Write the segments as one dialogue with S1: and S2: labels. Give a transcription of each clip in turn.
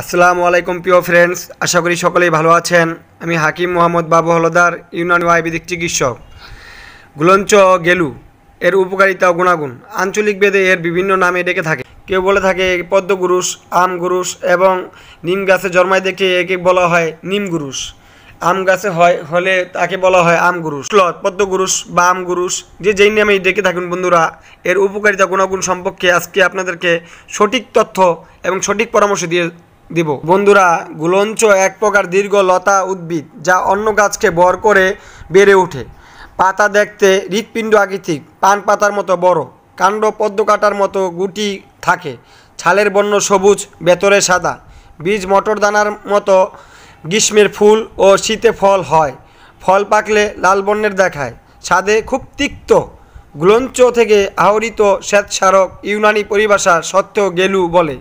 S1: আসসালামু আলাইকুম প্রিয় ফ্রেন্ডস আশা করি সকলেই ভালো আছেন আমি হাকিম মোহাম্মদ বাবু হলদার ইউনানি আয়ুর্বেদিক চিকিৎসক গুলঞ্চ গেলু এর উপকারিতা গুণাগুণ আঞ্চলিক বেদে এর বিভিন্ন নামে ডেকে থাকে কেউ বলে থাকে পদ্মগুরুষ আমগুরুষ এবং নিম গাছে জন্মায় দেখে একে বলা হয় নিমগুরুষ আম গাছে হয় হলে তাকে বলা হয় আমগুরুষ স্লত পদ্মগুরুষ বা আমগুরুষ যে যেই নামেই ডেকে থাকুন বন্ধুরা এর উপকারিতা গুণাগুণ সম্পর্কে আজকে আপনাদেরকে সঠিক তথ্য এবং সঠিক পরামর্শ দিয়ে দিব বন্ধুরা গুলঞ্চ এক প্রকার দীর্ঘ লতা উদ্ভিদ যা অন্য গাছকে বর করে বেড়ে ওঠে পাতা দেখতে হৃৎপিণ্ড আকৃতিক পান পাতার মতো বড় কাণ্ড পদ্ম কাটার মতো গুটি থাকে ছালের বন্য সবুজ ভেতরে সাদা বীজ মটর দানার মতো গ্রীষ্মের ফুল ও শীতে ফল হয় ফল পাকলে লাল বর্ণের দেখায় ছাদে খুব তিক্ত গ্লঞ্চ থেকে আহরিত স্বেচ্ছারক ইউনানি পরিভাষা সত্ত্বেও গেলু বলে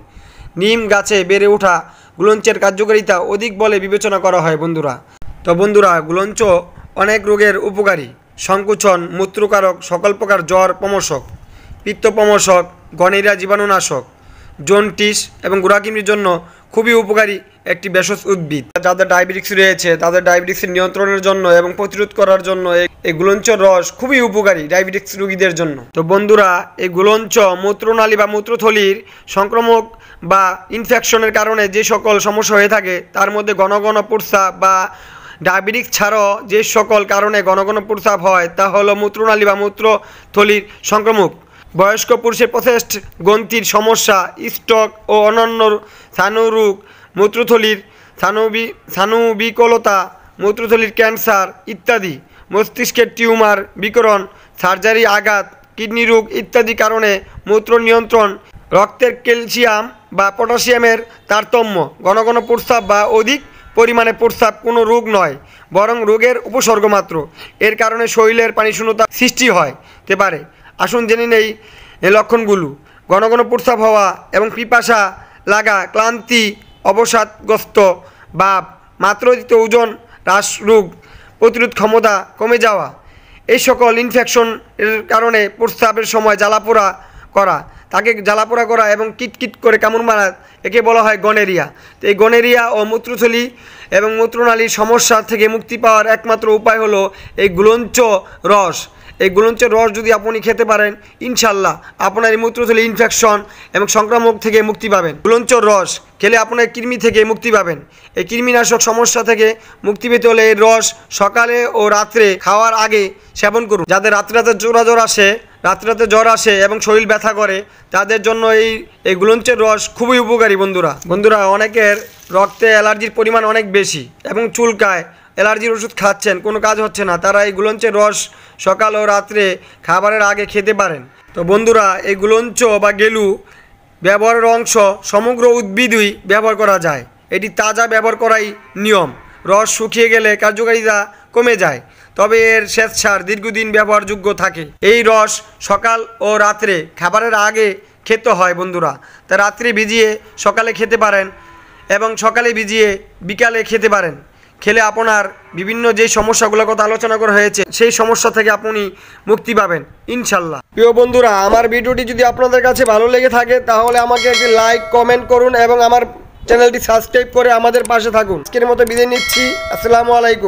S1: নিম গাছে বেড়ে ওঠা গুলঞ্চের কার্যকারিতা অধিক বলে বিবেচনা করা হয় বন্ধুরা তো বন্ধুরা গুলঞ্চ অনেক রোগের উপকারী সংকুচন মূত্রকারক সকল প্রকার জ্বর প্রমোষক পিত্তপ্রমোষক গণেরা জীবাণুনাশক জন্টিস এবং গুড়াকিমির জন্য খুবই উপকারী একটি ভেষজ উদ্ভিদ যাদের ডায়াবেটিক্স রয়েছে তাদের ডায়াবেটিক্সের নিয়ন্ত্রণের জন্য এবং প্রতিরোধ করার জন্য এই গুলঞ্চ রস খুবই উপকারী ডায়াবেটিক্স রোগীদের জন্য তো বন্ধুরা এই গুলঞ্চ মূত্রনালী বা মূত্রথলির সংক্রমক বা ইনফেকশনের কারণে যে সকল সমস্যা হয়ে থাকে তার মধ্যে ঘন ঘন প্রস্রাব বা ডায়াবেটিক্স ছাড়াও যে সকল কারণে ঘন ঘন প্রস্রাব হয় তা হলো মূত্রনালী বা মূত্রথলির সংক্রমক বয়স্ক পুরুষের প্রচেষ্ট গ্রন্থির সমস্যা স্টক ও অন্যান্য স্থানুরোগ মূত্রথলির স্থানুবি স্থানুবিকলতা মূত্রথলির ক্যান্সার ইত্যাদি মস্তিষ্কের টিউমার বিকরণ সার্জারি আঘাত কিডনি রোগ ইত্যাদি কারণে মূত্র নিয়ন্ত্রণ রক্তের ক্যালসিয়াম বা পটাশিয়ামের তারতম্য ঘন ঘন প্রস্রাব বা অধিক পরিমাণে প্রস্রাব কোনো রোগ নয় বরং রোগের উপসর্গ মাত্র এর কারণে শরীরের পানিশূন্যতা সৃষ্টি হয় পারে আসুন জেনে নেই এই লক্ষণগুলো ঘন ঘন প্রস্রাব হওয়া এবং পিপাসা লাগা ক্লান্তি অবসাদগ্রস্ত মাত্র মাত্রাধিত ওজন হ্রাস রোগ প্রতিরোধ ক্ষমতা কমে যাওয়া এই সকল ইনফেকশনের কারণে প্রস্রাবের সময় জ্বালাপোড়া করা তাকে জ্বালাপোড়া করা এবং কিটকিট করে কামড় মারা একে বলা হয় গনেরিয়া তো এই গনেরিয়া ও মূত্রথলি এবং মূত্রনালীর সমস্যা থেকে মুক্তি পাওয়ার একমাত্র উপায় হলো এই গ্লঞ্চ রস এই গুলঞ্চের রস যদি আপনি খেতে পারেন ইনশাল্লাহ আপনার এই থেকে ইনফেকশন এবং সংক্রামক থেকে মুক্তি পাবেন গুলঞ্চর রস খেলে আপনার কৃমি থেকে মুক্তি পাবেন এই কৃমিনাশক সমস্যা থেকে মুক্তি পেতে হলে এর রস সকালে ও রাত্রে খাওয়ার আগে সেবন করুন যাদের রাত্রে রাতে জোড়া জ্বর আসে রাতে জ্বর আসে এবং শরীর ব্যথা করে তাদের জন্য এই এই গুলঞ্চের রস খুবই উপকারী বন্ধুরা বন্ধুরা অনেকের রক্তে অ্যালার্জির পরিমাণ অনেক বেশি এবং চুলকায় অ্যালার্জির ওষুধ খাচ্ছেন কোনো কাজ হচ্ছে না তারা এই গুলঞ্চের রস সকাল ও রাত্রে খাবারের আগে খেতে পারেন তো বন্ধুরা এই গুলঞ্চ বা গেলু ব্যবহারের অংশ সমগ্র উদ্ভিদই ব্যবহার করা যায় এটি তাজা ব্যবহার করাই নিয়ম রস শুকিয়ে গেলে কার্যকারিতা কমে যায় তবে এর স্বেচ্ছার দীর্ঘদিন ব্যবহারযোগ্য থাকে এই রস সকাল ও রাত্রে খাবারের আগে খেতে হয় বন্ধুরা তা রাত্রে ভিজিয়ে সকালে খেতে পারেন এবং সকালে ভিজিয়ে বিকালে খেতে পারেন খেলে আপনার বিভিন্ন যে সমস্যাগুলোর কথা আলোচনা করা হয়েছে সেই সমস্যা থেকে আপনি মুক্তি পাবেন ইনশাল্লাহ প্রিয় বন্ধুরা আমার ভিডিওটি যদি আপনাদের কাছে ভালো লেগে থাকে তাহলে আমাকে একটি লাইক কমেন্ট করুন এবং আমার চ্যানেলটি সাবস্ক্রাইব করে আমাদের পাশে থাকুন আজকের মতো বিদায় নিচ্ছি আসসালামু আলাইকুম